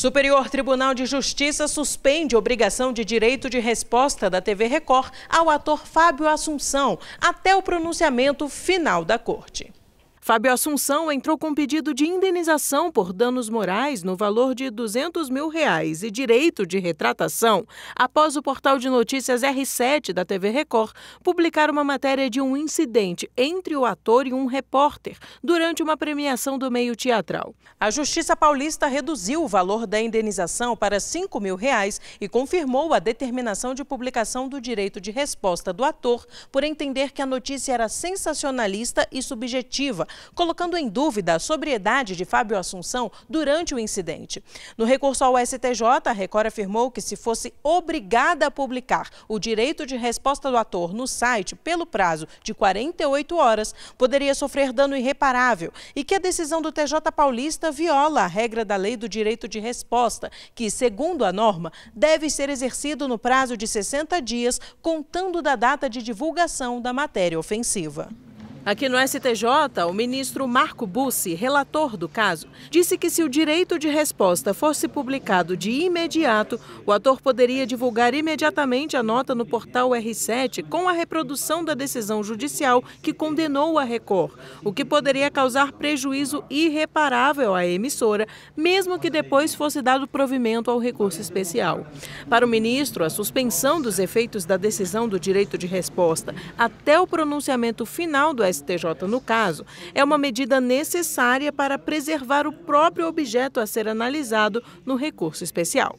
Superior Tribunal de Justiça suspende obrigação de direito de resposta da TV Record ao ator Fábio Assunção até o pronunciamento final da corte. Fábio Assunção entrou com pedido de indenização por danos morais no valor de 200 mil reais e direito de retratação após o portal de notícias R7 da TV Record publicar uma matéria de um incidente entre o ator e um repórter durante uma premiação do meio teatral. A Justiça Paulista reduziu o valor da indenização para 5 mil reais e confirmou a determinação de publicação do direito de resposta do ator por entender que a notícia era sensacionalista e subjetiva colocando em dúvida a sobriedade de Fábio Assunção durante o incidente. No recurso ao STJ, a Record afirmou que se fosse obrigada a publicar o direito de resposta do ator no site pelo prazo de 48 horas, poderia sofrer dano irreparável e que a decisão do TJ Paulista viola a regra da lei do direito de resposta, que, segundo a norma, deve ser exercido no prazo de 60 dias, contando da data de divulgação da matéria ofensiva. Aqui no STJ, o ministro Marco Bussi, relator do caso, disse que se o direito de resposta fosse publicado de imediato, o ator poderia divulgar imediatamente a nota no portal R7 com a reprodução da decisão judicial que condenou a Record, o que poderia causar prejuízo irreparável à emissora, mesmo que depois fosse dado provimento ao recurso especial. Para o ministro, a suspensão dos efeitos da decisão do direito de resposta até o pronunciamento final do STJ no caso, é uma medida necessária para preservar o próprio objeto a ser analisado no recurso especial.